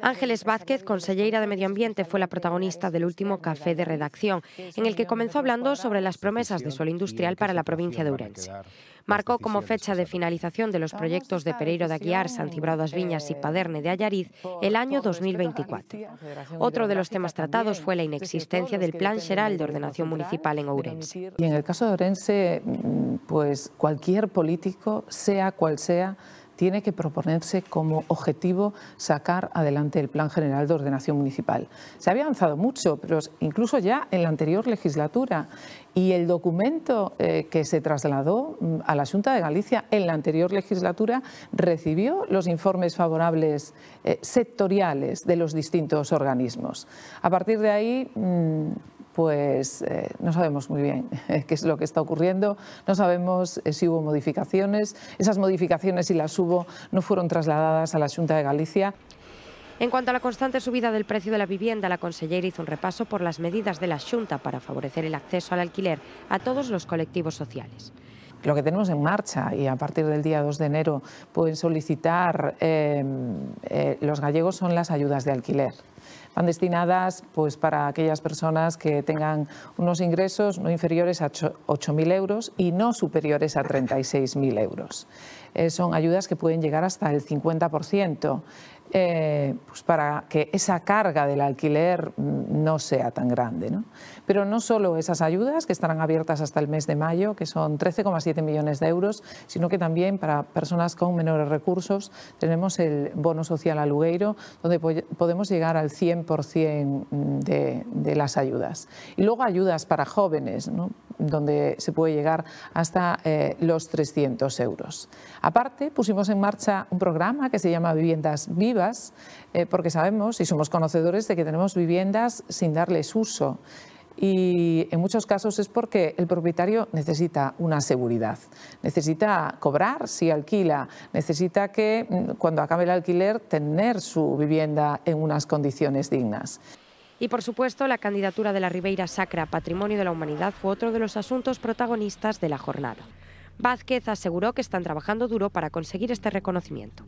Ángeles Vázquez, consellera de Medio Ambiente, fue la protagonista del último café de redacción, en el que comenzó hablando sobre las promesas de suelo industrial para la provincia de Ourense. Marcó como fecha de finalización de los proyectos de Pereiro de Aguiar, San eh, Viñas y Paderne de Ayariz el año 2024. Otro de los temas tratados fue la pues inexistencia del Plan geral de Ordenación Municipal en Ourense. Y en el caso de Ourense, pues cualquier político, sea cual sea, tiene que proponerse como objetivo sacar adelante el Plan General de Ordenación Municipal. Se había avanzado mucho, pero incluso ya en la anterior legislatura y el documento eh, que se trasladó mm, a la Junta de Galicia en la anterior legislatura recibió los informes favorables eh, sectoriales de los distintos organismos. A partir de ahí, mm, pues eh, no sabemos muy bien qué es lo que está ocurriendo, no sabemos eh, si hubo modificaciones, esas modificaciones, si las hubo, no fueron trasladadas a la Junta de Galicia. En cuanto a la constante subida del precio de la vivienda, la consellera hizo un repaso por las medidas de la Junta para favorecer el acceso al alquiler a todos los colectivos sociales lo que tenemos en marcha y a partir del día 2 de enero pueden solicitar em, eh, los gallegos son las ayudas de alquiler. Van destinadas pues, para aquellas personas que tengan unos ingresos no inferiores a 8.000 euros y no superiores a 36.000 euros. Eh, son ayudas que pueden llegar hasta el 50%. Eh, pues para que esa carga del alquiler no sea tan grande. Pero no solo esas ayudas, que estarán abiertas hasta el mes de mayo, que son 13,7 millones de euros, sino que también para personas con menores recursos tenemos el bono social alugueiro, donde podemos llegar al 100% de, de, las ayudas. Y luego ayudas para jóvenes. ¿no? donde se puede llegar hasta eh, los 300 euros. Aparte, pusimos en marcha un programa que se llama Viviendas Vivas, eh, porque sabemos y somos conocedores de que tenemos viviendas sin darles uso y en muchos casos es porque el propietario necesita una seguridad, necesita cobrar si alquila, necesita que mm, cuando acabe el alquiler tener su vivienda en unas condiciones dignas. Y por supuesto, la candidatura de la Ribeira Sacra Patrimonio de la Humanidad fue otro de los asuntos protagonistas de la jornada. Vázquez aseguró que están trabajando duro para conseguir este reconocimiento.